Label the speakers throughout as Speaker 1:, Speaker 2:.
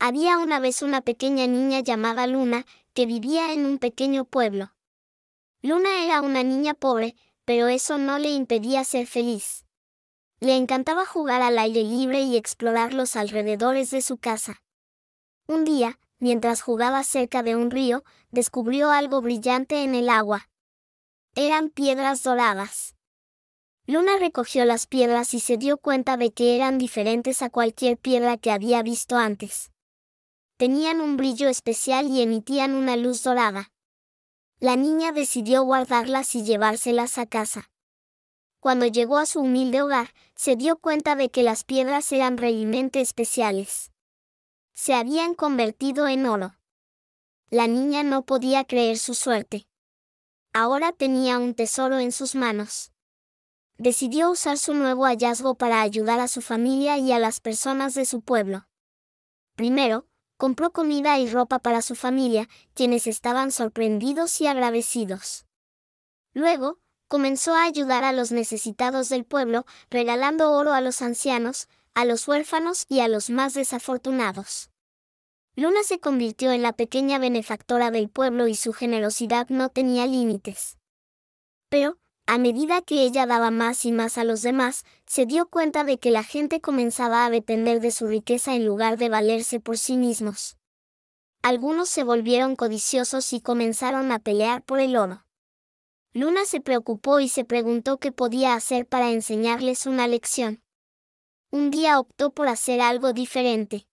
Speaker 1: Había una vez una pequeña niña llamada Luna, que vivía en un pequeño pueblo. Luna era una niña pobre, pero eso no le impedía ser feliz. Le encantaba jugar al aire libre y explorar los alrededores de su casa. Un día, mientras jugaba cerca de un río, descubrió algo brillante en el agua. Eran piedras doradas. Luna recogió las piedras y se dio cuenta de que eran diferentes a cualquier piedra que había visto antes tenían un brillo especial y emitían una luz dorada. La niña decidió guardarlas y llevárselas a casa. Cuando llegó a su humilde hogar, se dio cuenta de que las piedras eran realmente especiales. Se habían convertido en oro. La niña no podía creer su suerte. Ahora tenía un tesoro en sus manos. Decidió usar su nuevo hallazgo para ayudar a su familia y a las personas de su pueblo. Primero, compró comida y ropa para su familia, quienes estaban sorprendidos y agradecidos. Luego, comenzó a ayudar a los necesitados del pueblo, regalando oro a los ancianos, a los huérfanos y a los más desafortunados. Luna se convirtió en la pequeña benefactora del pueblo y su generosidad no tenía límites. Pero, a medida que ella daba más y más a los demás, se dio cuenta de que la gente comenzaba a depender de su riqueza en lugar de valerse por sí mismos. Algunos se volvieron codiciosos y comenzaron a pelear por el oro. Luna se preocupó y se preguntó qué podía hacer para enseñarles una lección. Un día optó por hacer algo diferente.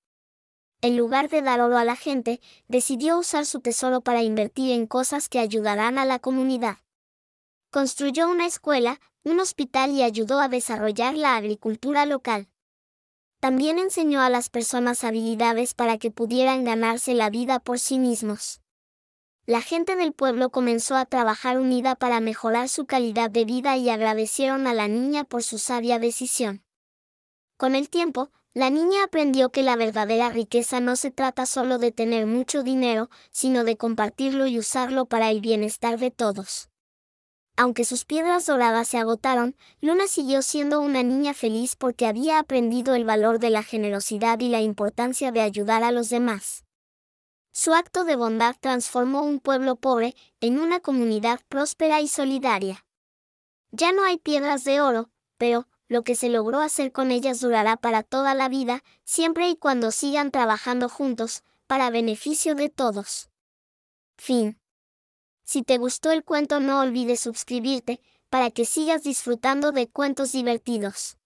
Speaker 1: En lugar de dar oro a la gente, decidió usar su tesoro para invertir en cosas que ayudarán a la comunidad construyó una escuela, un hospital y ayudó a desarrollar la agricultura local. También enseñó a las personas habilidades para que pudieran ganarse la vida por sí mismos. La gente del pueblo comenzó a trabajar unida para mejorar su calidad de vida y agradecieron a la niña por su sabia decisión. Con el tiempo, la niña aprendió que la verdadera riqueza no se trata solo de tener mucho dinero, sino de compartirlo y usarlo para el bienestar de todos aunque sus piedras doradas se agotaron, Luna siguió siendo una niña feliz porque había aprendido el valor de la generosidad y la importancia de ayudar a los demás. Su acto de bondad transformó un pueblo pobre en una comunidad próspera y solidaria. Ya no hay piedras de oro, pero, lo que se logró hacer con ellas durará para toda la vida, siempre y cuando sigan trabajando juntos, para beneficio de todos. Fin. Si te gustó el cuento no olvides suscribirte, para que sigas disfrutando de cuentos divertidos.